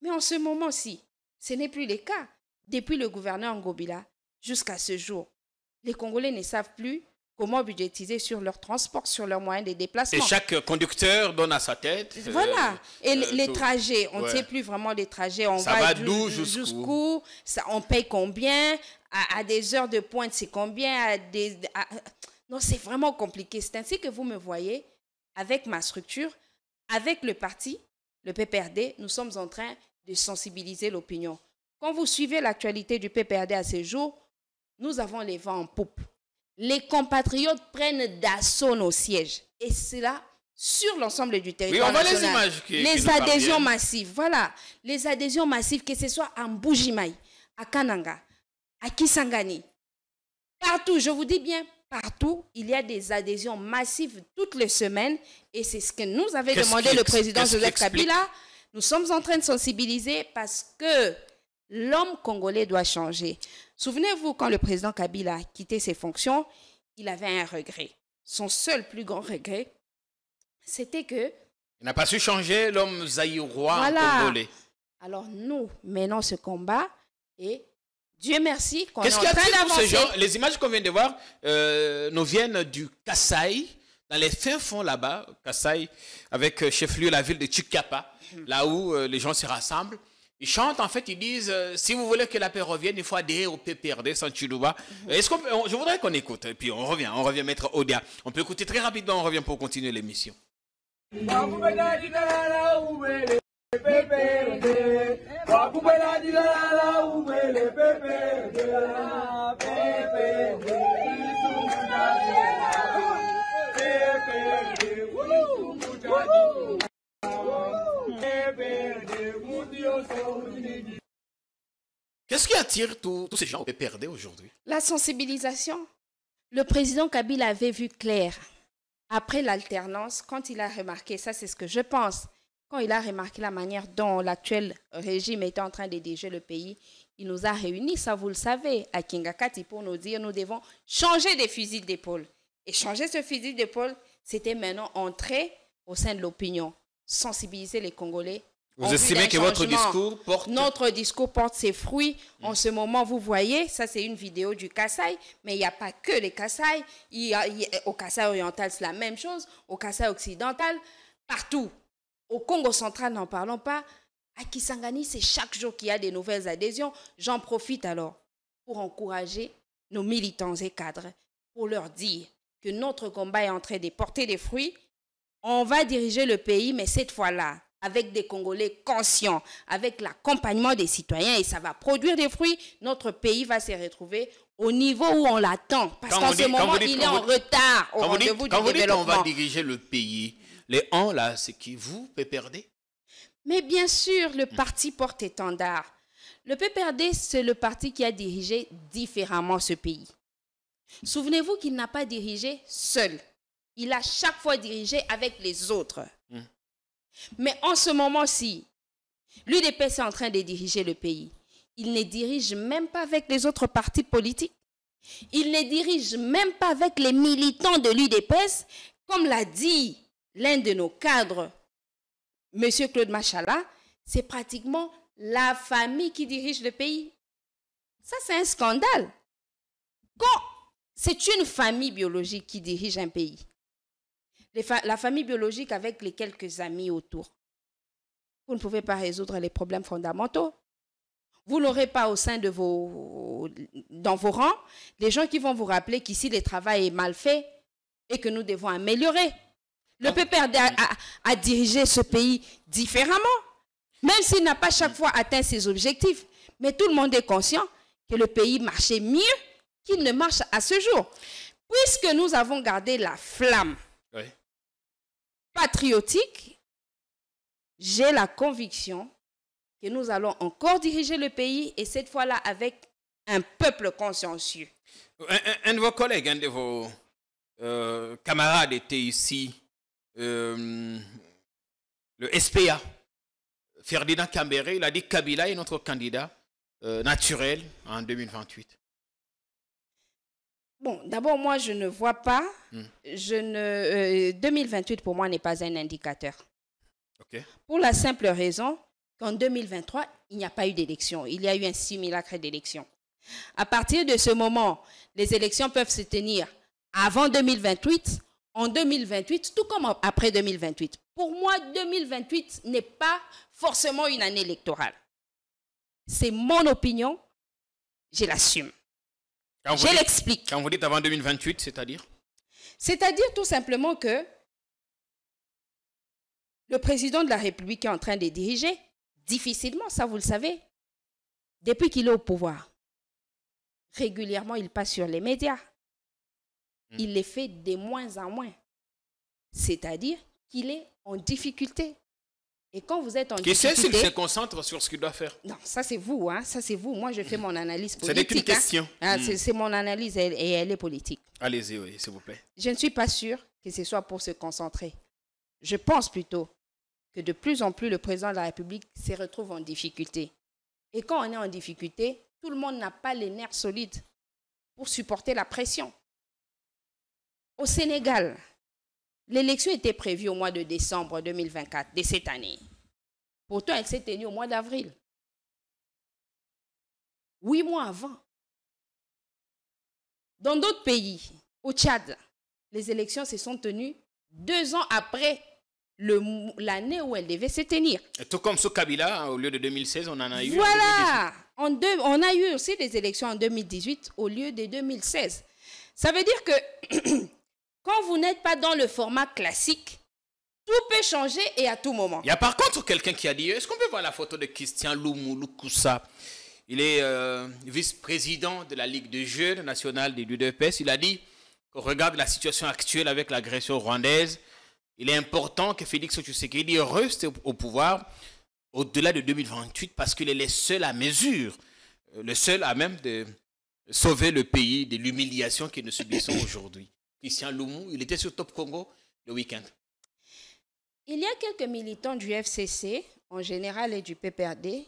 Mais en ce moment-ci, ce n'est plus le cas. Depuis le gouverneur Ngobila jusqu'à ce jour, les Congolais ne savent plus comment budgétiser sur leur transport, sur leurs moyens de déplacement. Et chaque conducteur donne à sa tête. Euh, voilà. Et euh, les trajets, on ne sait plus vraiment les trajets. On ça va, d'où jusqu'où On paye combien à, des heures de pointe, c'est combien à des, non, c'est vraiment compliqué. C'est ainsi que vous me voyez avec ma structure, avec le parti, le PPRD. Nous sommes en train de sensibiliser l'opinion. Quand vous suivez l'actualité du PPRD à ce jour, nous avons les vents en poupe. Les compatriotes prennent d'assaut nos sièges. Et cela sur l'ensemble du territoire. les adhésions massives, voilà. Les adhésions massives, que ce soit à Mboujimaï, à Kananga, à Kisangani. Partout, je vous dis bien, partout, il y a des adhésions massives toutes les semaines. Et c'est ce que nous avait demandé le président Joseph Kabila. Nous sommes en train de sensibiliser parce que l'homme congolais doit changer. Souvenez-vous, quand le président Kabila a quitté ses fonctions, il avait un regret. Son seul plus grand regret, c'était que... Il n'a pas su changer l'homme zaïrois congolais. Alors nous menons ce combat et Dieu merci qu'on est Les images qu'on vient de voir euh, nous viennent du Kassai, dans les fins fonds là-bas, Kassai, avec euh, chef-lieu la ville de Tchikapa, là où euh, les gens se rassemblent. Ils chantent, en fait, ils disent si vous voulez que la paix revienne, il faut adhérer au PPRD, sans Mm. ce je voudrais qu'on écoute, et puis on revient, on revient mettre Odia. On peut écouter très rapidement, on revient pour continuer l'émission. Qu'est-ce qui attire tous ces gens au perdus aujourd'hui La sensibilisation. Le président Kabila avait vu clair après l'alternance quand il a remarqué, ça c'est ce que je pense, quand il a remarqué la manière dont l'actuel régime était en train de dégager le pays, il nous a réunis, ça vous le savez, à Kingakati pour nous dire nous devons changer des fusils d'épaule. Et changer ce fusil d'épaule, c'était maintenant entrer au sein de l'opinion, sensibiliser les Congolais. Vous estimez que votre discours porte... Notre discours porte ses fruits. Mm. En ce moment, vous voyez, ça c'est une vidéo du Kassai, mais il n'y a pas que les Kassai. au Kassai oriental, c'est la même chose. Au Kassai occidental, partout. Au Congo central, n'en parlons pas. À Kisangani, c'est chaque jour qu'il y a des nouvelles adhésions. J'en profite alors pour encourager nos militants et cadres, pour leur dire que notre combat est en train de porter des fruits. On va diriger le pays, mais cette fois-là, avec des Congolais conscients, avec l'accompagnement des citoyens, et ça va produire des fruits, notre pays va se retrouver au niveau où on l'attend. Parce qu'en ce moment, il est en retard au vous quand développement. Quand vous on va diriger le pays, les uns là, c'est qui vous, PPRD Mais bien sûr, le hmm. parti porte-étendard. Le PPRD, c'est le parti qui a dirigé différemment ce pays. Souvenez-vous qu'il n'a pas dirigé seul. Il a chaque fois dirigé avec les autres. Hmm. Mais en ce moment-ci, l'UDPS est en train de diriger le pays. Il ne dirige même pas avec les autres partis politiques. Il ne dirige même pas avec les militants de l'UDPS, comme l'a dit l'un de nos cadres, M. Claude Machala, c'est pratiquement la famille qui dirige le pays. Ça, c'est un scandale. Quand c'est une famille biologique qui dirige un pays, la famille biologique avec les quelques amis autour, vous ne pouvez pas résoudre les problèmes fondamentaux. Vous n'aurez pas au sein de vos, dans vos rangs des gens qui vont vous rappeler qu'ici le travail est mal fait et que nous devons améliorer. Le ah. PPRD a, dirigé ce pays différemment, même s'il n'a pas chaque fois atteint ses objectifs. Mais tout le monde est conscient que le pays marchait mieux qu'il ne marche à ce jour. Puisque nous avons gardé la flamme patriotique, j'ai la conviction que nous allons encore diriger le pays et cette fois-là avec un peuple consciencieux. Un, de vos collègues, un de vos euh, camarades était ici euh, le SPA, Ferdinand Cambéré, il a dit Kabila est notre candidat euh, naturel en 2028. Bon, d'abord, moi, je ne vois pas. Hmm. Je ne, 2028, euh, pour moi, n'est pas un indicateur. Pour la simple raison qu'en 2023, il n'y a pas eu d'élection. Il y a eu un simulacre d'élection. À partir de ce moment, les élections peuvent se tenir avant 2028 en 2028, tout comme après 2028. Pour moi, 2028 n'est pas forcément une année électorale. C'est mon opinion, je l'assume. Je l'explique. Quand vous dites avant 2028, c'est-à-dire C'est-à-dire tout simplement que le président de la République est en train de diriger, difficilement, ça vous le savez, depuis qu'il est au pouvoir. Régulièrement, il passe sur les médias, Mm. il les fait de moins en moins. C'est-à-dire qu'il est en difficulté. Et quand vous êtes en difficulté... Qui sait s'il se concentre sur ce qu'il doit faire Non, ça c'est vous, hein. ça c'est vous. Moi, je fais mm. mon analyse politique. Hein. Ah, mm. C'est question. c'est mon analyse et, elle est politique. Allez-y, s'il vous plaît. Je ne suis pas sûre que ce soit pour se concentrer. Je pense plutôt que de plus en plus le président de la République se retrouve en difficulté. Et quand on est en difficulté, tout le monde n'a pas les nerfs solides pour supporter la pression. Au Sénégal, l'élection était prévue au mois de décembre 2024, de cette année. Pourtant, elle s'est tenue au mois d'avril. Huit mois avant. Dans d'autres pays, au Tchad, les élections se sont tenues deux ans après l'année où elles devaient se tenir. Tout comme sous Kabila, hein, au lieu de 2016, on en a eu. Voilà, on a eu aussi des élections en 2018 au lieu de 2016. Ça veut dire que Quand vous n'êtes pas dans le format classique, tout peut changer et à tout moment. Il y a par contre quelqu'un qui a dit, est-ce qu'on peut voir la photo de Christian Loumouloukoussa Il est euh, vice-président de la Ligue de jeunes nationale des ludopes. Il a dit qu'on regarde la situation actuelle avec l'agression rwandaise, il est important que Félix Tshisekedi reste au pouvoir au-delà de 2028 parce qu'il est le seul à mesure, le seul à même de sauver le pays de l'humiliation que nous subissons aujourd'hui. Christian Loumou, il était sur Top Congo le week-end. Il y a quelques militants du FCC, en général et du PPRD,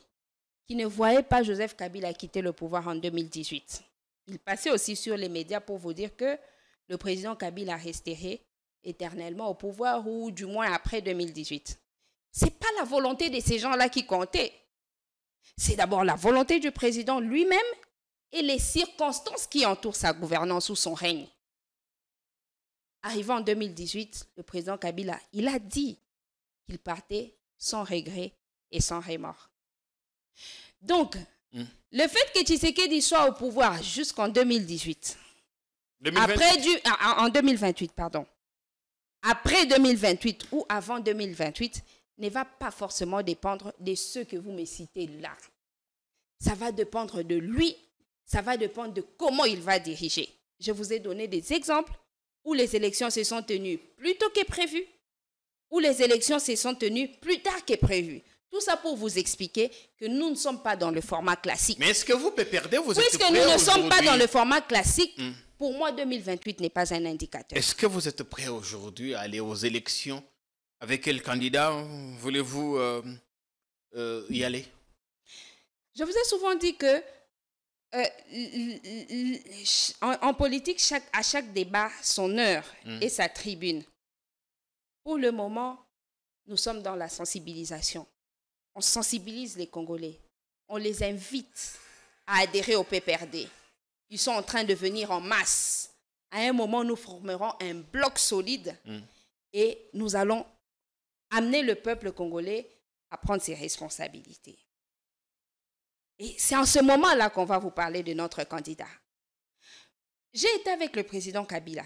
qui ne voyaient pas Joseph Kabila quitter le pouvoir en 2018. Ils passaient aussi sur les médias pour vous dire que le président Kabila resterait éternellement au pouvoir ou du moins après 2018. n'est pas la volonté de ces gens-là qui comptait. C'est d'abord la volonté du président lui-même et les circonstances qui entourent sa gouvernance ou son règne. Arrivé en 2018, le président Kabila, il a dit qu'il partait sans regret et sans remords. Donc, hmm. le fait que Tshisekedi soit au pouvoir jusqu'en 2018, 2028. après du, ah, ah, en 2028, pardon, après 2028 ou avant 2028, ne va pas forcément dépendre de ceux que vous me citez là. Ça va dépendre de lui, ça va dépendre de comment il va diriger. Je vous ai donné des exemples où les élections se sont tenues plus tôt que prévu, où les élections se sont tenues plus tard que prévu. Tout ça pour vous expliquer que nous ne sommes pas dans le format classique. Mais est-ce que vous perdez vos Puisque nous ne sommes pas dans le format classique, hmm. pour moi 2028 n'est pas un indicateur. Est-ce que vous êtes prêt aujourd'hui à aller aux élections Avec quel candidat voulez-vous euh, euh, y aller Je vous ai souvent dit que euh, en, politique, à chaque débat, son heure mm. et sa tribune. Pour le moment, nous sommes dans la sensibilisation. On sensibilise les Congolais. On les invite à adhérer au PPRD. Ils sont en train de venir en masse. À un moment, nous formerons un bloc solide mm. et nous allons amener le peuple congolais à prendre ses responsabilités. Et c'est en ce moment-là qu'on va vous parler de notre candidat. J'ai été avec le président Kabila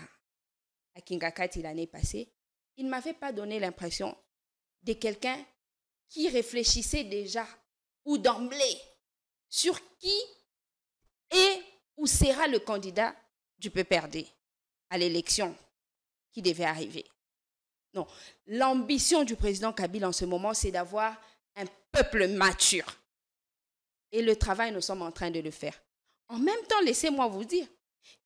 à Kingakati l'année passée. Il ne m'avait pas donné l'impression de quelqu'un qui réfléchissait déjà ou d'emblée sur qui est ou sera le candidat du PPRD à l'élection qui devait arriver. Non, l'ambition du président Kabila en ce moment, c'est d'avoir un peuple mature et le travail, nous sommes en train de le faire. En même temps, laissez-moi vous dire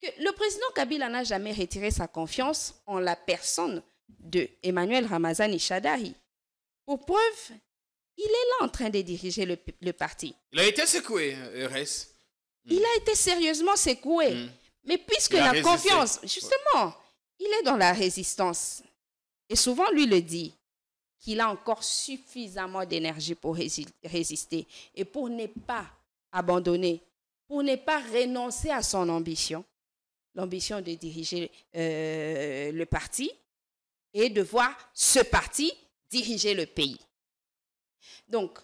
que le président Kabila n'a jamais retiré sa confiance en la personne de Emmanuel Ishadari. Pour preuve, il est là en train de diriger le, parti. Il a été secoué, euh, RS. Hmm. Il a été sérieusement secoué. Hmm. Mais puisque la confiance, justement, il est dans la résistance. Et souvent, lui le dit qu'il a encore suffisamment d'énergie pour résister et pour ne pas abandonner, pour ne pas renoncer à son ambition, l'ambition de diriger euh, le parti et de voir ce parti diriger le pays. Donc,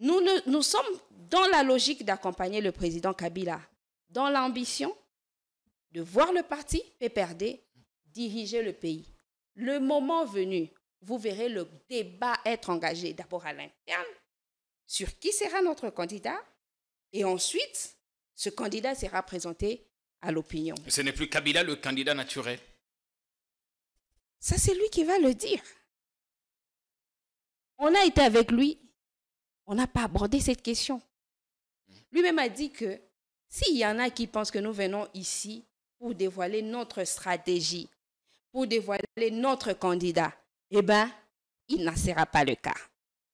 nous, nous sommes dans la logique d'accompagner le président Kabila, dans l'ambition de voir le parti PPRD diriger le pays. Le moment venu, vous verrez le débat être engagé d'abord à l'interne sur qui sera notre candidat et ensuite ce candidat sera présenté à l'opinion. Ce n'est plus Kabila le candidat naturel. Ça, c'est lui qui va le dire. On a été avec lui, on n'a pas abordé cette question. Lui-même a dit que s'il y en a qui pensent que nous venons ici pour dévoiler notre stratégie, pour dévoiler notre candidat, eh bien, il n'en sera pas le cas.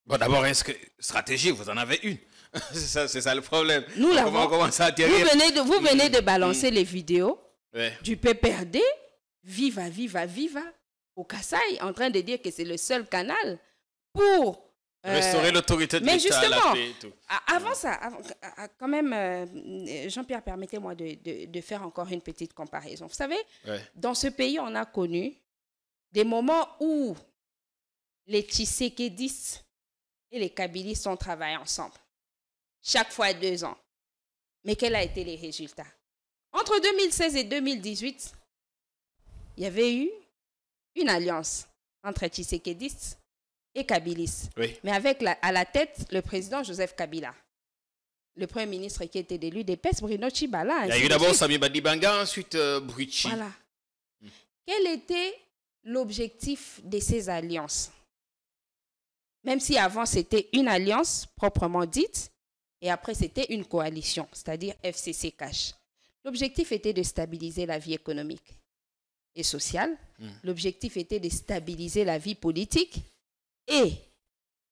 Bon, d'abord, est que stratégie, vous en avez une C'est ça, ça, le problème. Nous l'avons. Vous venez de, vous venez de mm. balancer mm. les vidéos du PPRD, viva, viva, viva, au Kassai, en train de dire que c'est le seul canal pour... Euh, Restaurer l'autorité de l'État, Mais justement, avant ça, quand même, euh, Jean-Pierre, permettez-moi de, faire encore une petite comparaison. Vous savez, dans ce pays, on a connu des moments où les Tshisekedis et les Kabylis ont travaillé ensemble, chaque fois deux ans. Mais quels ont été les résultats Entre 2016 et 2018, il y avait eu une alliance entre Tshisekedis et Kabilis, mais avec à la tête le président Joseph Kabila le premier ministre qui était élu des PES, Bruno Chibala. Il y a eu d'abord Sami Badibanga, ensuite euh, Voilà. Hmm. Quel était l'objectif de ces alliances. Même si avant c'était une alliance proprement dite, et après c'était une coalition, c'est-à-dire FCC Cash. L'objectif était de stabiliser la vie économique et sociale. Hmm. L'objectif était de stabiliser la vie politique et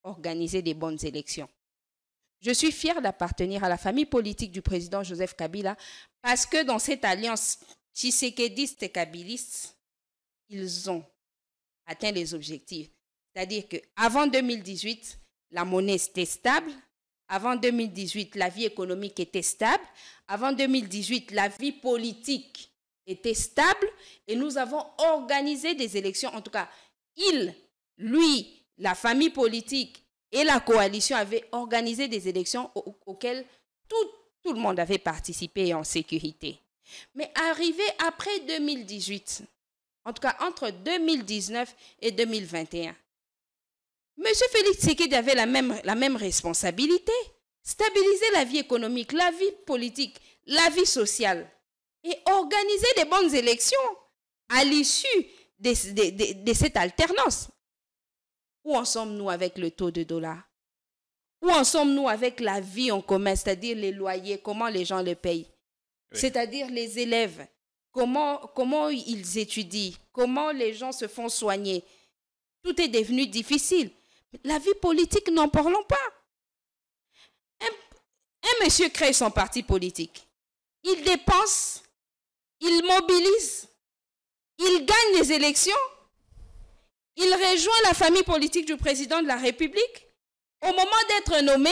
organiser des bonnes élections. Je suis fier d'appartenir à la famille politique du président Joseph Kabila parce que dans cette alliance tshisekédiste et kabiliste, ils ont atteint les objectifs. C'est-à-dire qu'avant 2018, la monnaie était stable. Avant 2018, la vie économique était stable. Avant 2018, la vie politique était stable. Et nous avons organisé des élections. En tout cas, il, lui, la famille politique et la coalition avaient organisé des élections auxquelles tout, tout le monde avait participé en sécurité. Mais arrivé après 2018, en tout cas entre 2019 et 2021. Monsieur Félix Tshisekedi avait la même, responsabilité, stabiliser la vie économique, la vie politique, la vie sociale et organiser des bonnes élections à l'issue de, cette alternance. Où en sommes-nous avec le taux de dollar Où en sommes-nous avec la vie en commun, c'est-à-dire les loyers, comment les gens les payent C'est-à-dire les élèves, comment, ils étudient, comment les gens se font soigner. Tout est devenu difficile. La vie politique, n'en parlons pas. Un, monsieur crée son parti politique. Il dépense, il mobilise, il gagne les élections, il rejoint la famille politique du président de la République. Au moment d'être nommé,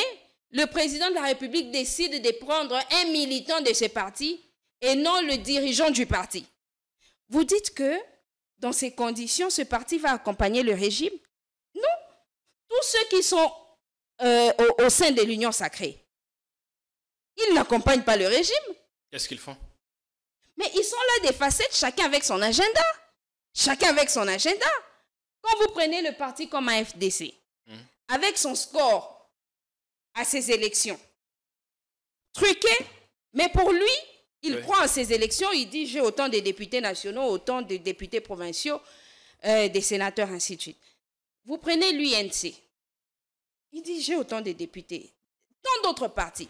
le président de la République décide de prendre un militant de ce parti et non le dirigeant du parti. Vous dites que dans ces conditions, ce parti va accompagner le régime Non. Tous ceux qui sont euh, au, sein de l'Union sacrée, ils n'accompagnent pas le régime. Qu'est-ce qu'ils font Mais ils sont là des facettes, chacun avec son agenda. Chacun avec son agenda. Quand vous prenez le parti comme un FDC, hmm. avec son score à ces élections, truqué, mais pour lui, il croit en ces élections, il dit j'ai autant de députés nationaux, autant de députés provinciaux, euh, des sénateurs, ainsi de suite. Vous prenez l'UNC, il dit j'ai autant de députés, tant d'autres partis.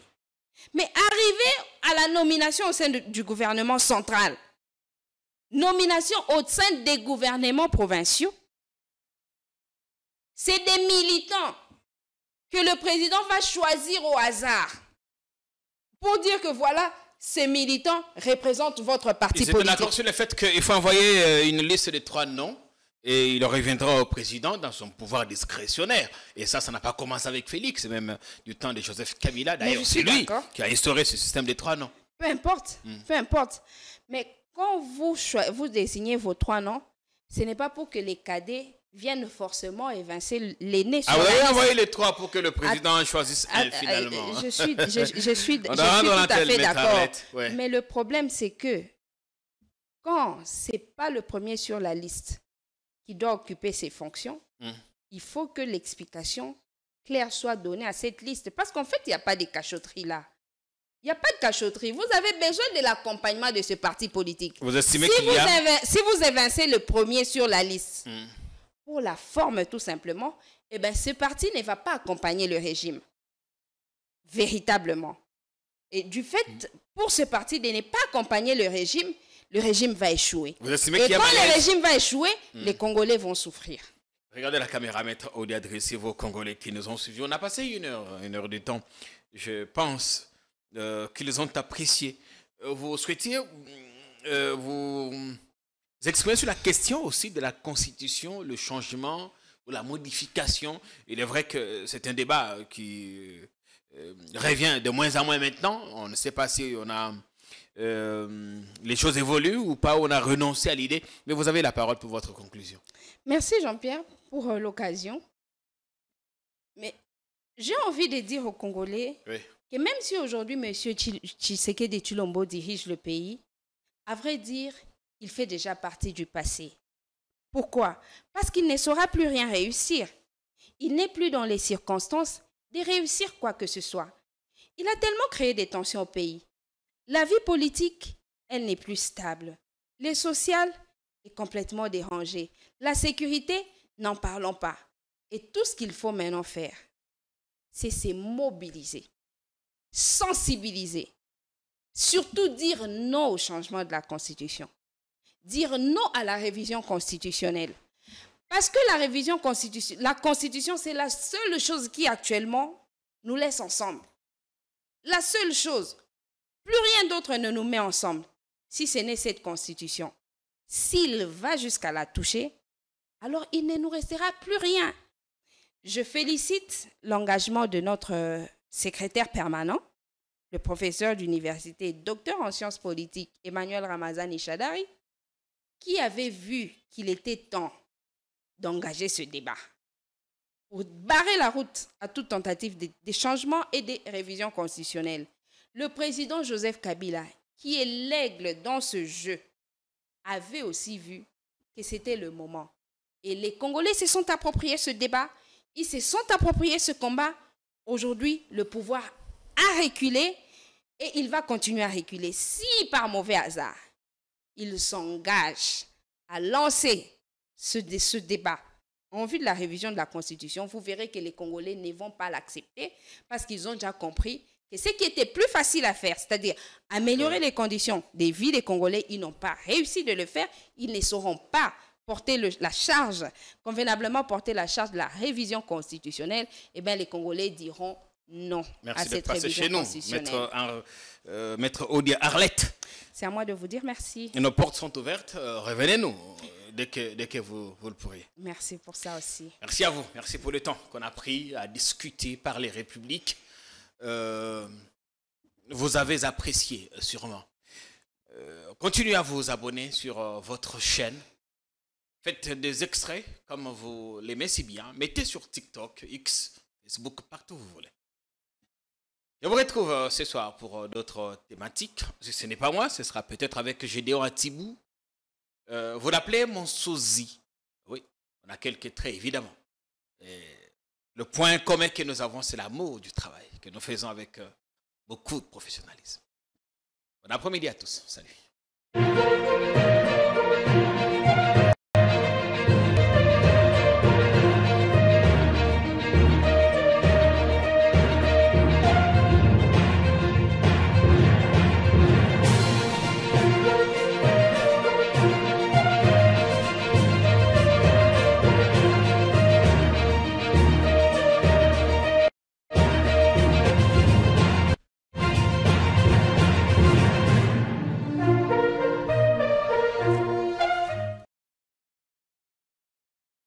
Mais arrivé à la nomination au sein du gouvernement central, nomination au sein des gouvernements provinciaux, c'est des militants que le président va choisir au hasard pour dire que voilà, ces militants représentent votre parti Ils politique. d'accord sur le fait qu'il faut envoyer euh, une liste de trois noms et il reviendra au président dans son pouvoir discrétionnaire. Et ça, ça n'a pas commencé avec Félix, c'est même euh, du temps de Joseph Kabila. D'ailleurs, c'est lui qui a instauré ce système des trois noms. Peu importe, hmm. peu importe. Mais quand vous désignez vos trois noms, ce n'est pas pour que les cadets viennent forcément évincer l'aîné. Ah, vous avez envoyé les trois pour que le président choisisse elle, finalement. Euh, hein. Je suis, tout à fait d'accord. Mais le problème, c'est que quand ce n'est pas le premier sur la liste qui doit occuper ses fonctions, hmm. il faut que l'explication claire soit donnée à cette liste. Parce qu'en fait, il n'y a pas de cachotterie là. Il n'y a pas de cachotterie. Vous avez besoin de l'accompagnement de ce parti politique. Vous estimez si Si vous évincez le premier sur la liste... Hmm pour la forme tout simplement, eh ben, ce parti ne va pas accompagner le régime, véritablement. Et du fait, pour ce parti de ne pas accompagner le régime, le régime va échouer. Et quand le régime va échouer, hmm. les Congolais vont souffrir. Regardez la caméra, maître Audi, adressez vos Congolais qui nous ont suivis. On a passé une heure, une heure de temps. Je pense euh, qu'ils ont apprécié. Euh, vous souhaitiez, euh, vous vous exprimez sur la question aussi de la Constitution, le changement ou la modification. Il est vrai que c'est un débat qui euh, revient de moins en moins maintenant. On ne sait pas si on a euh, les choses évoluent ou pas, on a renoncé à l'idée. Mais vous avez la parole pour votre conclusion. Merci Jean-Pierre pour euh, l'occasion. Mais j'ai envie de dire aux Congolais que même si aujourd'hui M. Tshisekedi Tulombo dirige le pays, à vrai dire, il fait déjà partie du passé. Pourquoi Parce qu'il ne saura plus rien réussir. Il n'est plus dans les circonstances de réussir quoi que ce soit. Il a tellement créé des tensions au pays. La vie politique, elle n'est plus stable. Les social est complètement dérangée. La sécurité, n'en parlons pas. Et tout ce qu'il faut maintenant faire, c'est se mobiliser, sensibiliser, surtout dire non au changement de la Constitution dire non à la révision constitutionnelle. Parce que la révision constitutionnelle, la constitution, c'est la seule chose qui actuellement nous laisse ensemble. La seule chose. Plus rien d'autre ne nous met ensemble, si ce n'est cette constitution. S'il va jusqu'à la toucher, alors il ne nous restera plus rien. Je félicite l'engagement de notre euh, secrétaire permanent, le professeur d'université, docteur en sciences politiques, Emmanuel Ramazan Ishadari, qui avait vu qu'il était temps d'engager ce débat pour barrer la route à toute tentative de, des changements et des révisions constitutionnelles. Le président Joseph Kabila, qui est l'aigle dans ce jeu, avait aussi vu que c'était le moment. Et les Congolais se sont appropriés ce débat, ils se sont appropriés ce combat. Aujourd'hui, le pouvoir a reculé et il va continuer à reculer. Si par mauvais hasard, ils s'engagent à lancer ce, ce débat en vue de la révision de la Constitution, vous verrez que les Congolais ne vont pas l'accepter parce qu'ils ont déjà compris que ce qui était plus facile à faire, c'est-à-dire améliorer les conditions des vies des Congolais, ils n'ont pas réussi de le faire. Ils ne sauront pas porter la charge, convenablement porter la charge de la révision constitutionnelle. Eh bien, les Congolais diront non merci à cette chez nous, Maître, euh, Arlette. C'est à moi de vous dire merci. Et nos portes sont ouvertes, euh, revenez-nous euh, dès que, vous, le pourrez. Merci pour ça aussi. Merci à vous, merci pour le temps qu'on a pris à discuter, par les républiques. Euh, vous avez apprécié sûrement. continuez à vous abonner sur votre chaîne. Faites des extraits comme vous l'aimez si bien. Mettez sur TikTok, X, Facebook, partout où vous voulez. Je vous retrouve euh, ce soir pour euh, d'autres euh, thématiques. ce n'est pas moi, ce sera peut-être avec Gédéon Atibou. vous l'appelez mon sosie. Oui, on a quelques traits, évidemment. le point commun que nous avons, c'est l'amour du travail que nous faisons avec beaucoup de professionnalisme. Bon après-midi à tous. Salut.